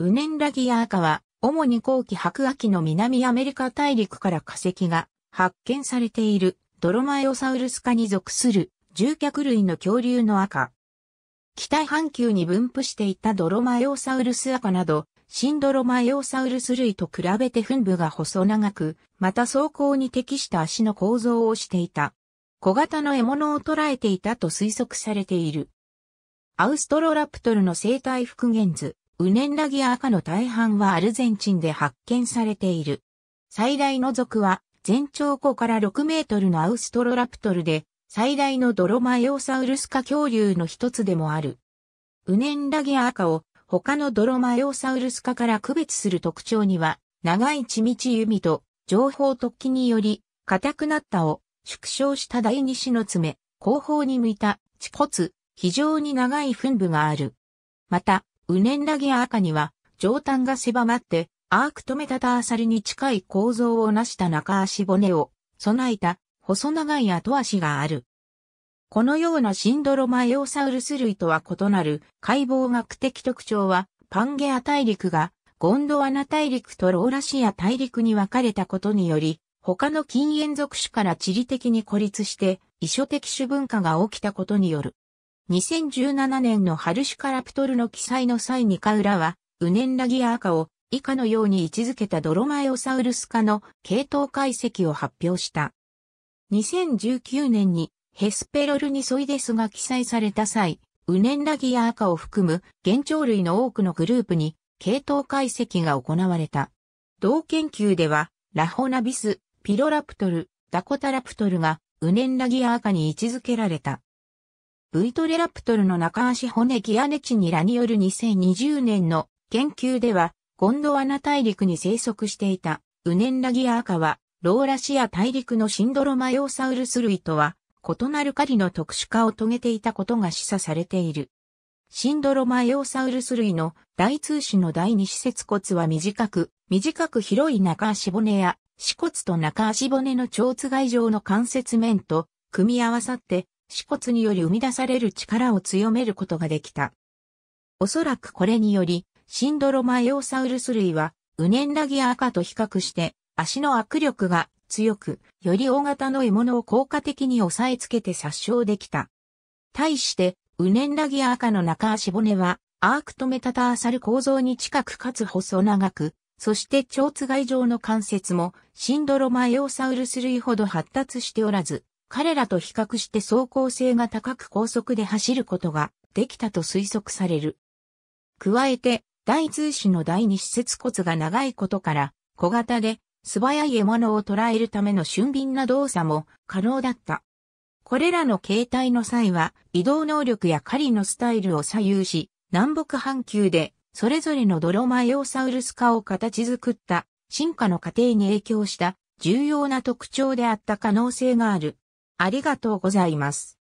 ウネンラギア赤は、主に後期白亜紀の南アメリカ大陸から化石が発見されているドロマエオサウルス科に属する獣脚類の恐竜の赤。北半球に分布していたドロマエオサウルス赤など、シンドロマエオサウルス類と比べて分部が細長く、また走行に適した足の構造をしていた。小型の獲物を捕らえていたと推測されている。アウストロラプトルの生態復元図、ウネンラギア赤の大半はアルゼンチンで発見されている。最大の属は全長5から6メートルのアウストロラプトルで、最大のドロマエオサウルス科恐竜の一つでもある。ウネンラギア赤を他のドロマエオサウルス科から区別する特徴には、長い地道弓と情報突起により、硬くなったを縮小した第二子の爪、後方に向いた、恥骨、非常に長い墳部がある。また、ウネンラギア赤には、上端が狭まって、アーク止めたターサルに近い構造を成した中足骨を備えた細長い後足がある。このようなシンドロマエオサウルス類とは異なる解剖学的特徴はパンゲア大陸がゴンドワナ大陸とローラシア大陸に分かれたことにより他の近縁属種から地理的に孤立して異所的種文化が起きたことによる。2017年のハルシュカラプトルの記載の際にカウラは、ウネンラギアア科を以下のように位置づけたドロマエオサウルス科の系統解析を発表した。2019年にヘスペロルニソイデスが記載された際、ウネンラギアア科を含む現鳥類の多くのグループに系統解析が行われた。同研究では、ラホナビス、ピロラプトル、ダコタラプトルがウネンラギアア科に位置づけられた。イトレラプトルの中足骨ギアネチニラによる2020年の研究では、ゴンドワナ大陸に生息していた、ウネンラギア赤は、ローラシア大陸のシンドロマヨーサウルス類とは、異なる狩りの特殊化を遂げていたことが示唆されている。シンドロマヨサウルス類の大通詞の第二施設骨は短く、短く広い中足骨や、四骨と中足骨の蝶つ外状の関節面と組み合わさって死骨により生み出される力を強めることができた。おそらくこれにより、シンドロマエオサウルス類は、ウネンラギア赤と比較して、足の握力が強く、より大型の獲物を効果的に押さえつけて殺傷できた。対して、ウネンラギア赤の中足骨は、アークとメタターサル構造に近くかつ細長く、そして腸ガイ状の関節もシンドロマエオサウルス類ほど発達しておらず、彼らと比較して走行性が高く高速で走ることができたと推測される。加えて、大通市の第二施設骨が長いことから、小型で素早い獲物を捕らえるための俊敏な動作も可能だった。これらの形態の際は、移動能力や狩りのスタイルを左右し、南北半球で、それぞれのドロマエオサウルス化を形作った進化の過程に影響した重要な特徴であった可能性がある。ありがとうございます。